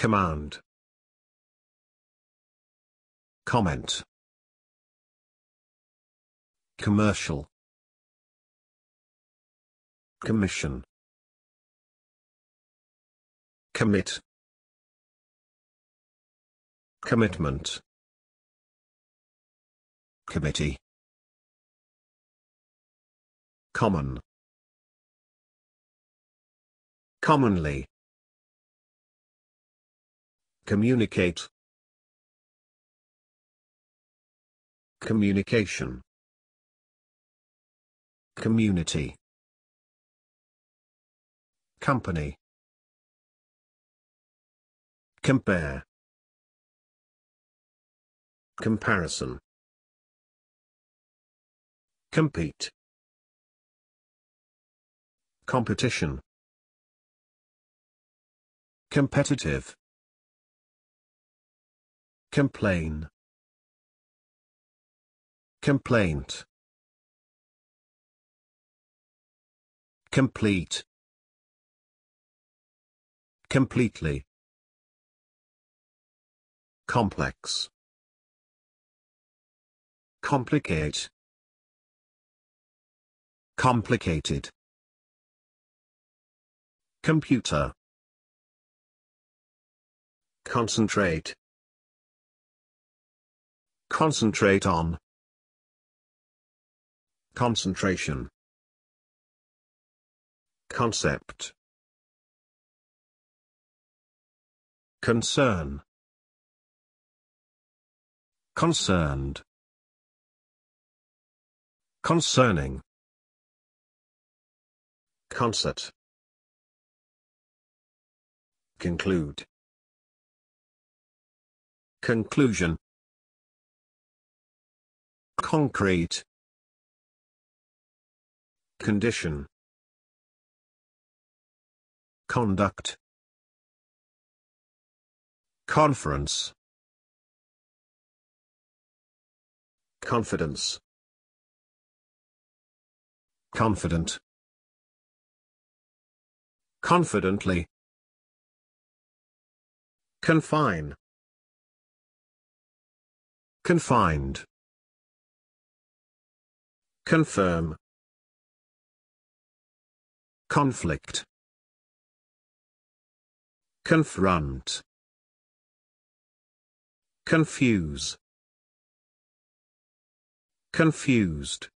command. Comment. Commercial. Commission. Commit. Commitment. Committee. Common. Commonly communicate. Communication. Community. Company. Compare. Comparison. Compete. Competition. Competitive. Complain. Complaint. Complete. Completely. Complex. Complicate. Complicated. Computer. Concentrate. Concentrate on. Concentration. Concept. Concern. Concerned. Concerning. Concert. Conclude. Conclusion concrete condition conduct conference confidence confident confidently confine confined Confirm. Conflict. Confront. Confuse. Confused.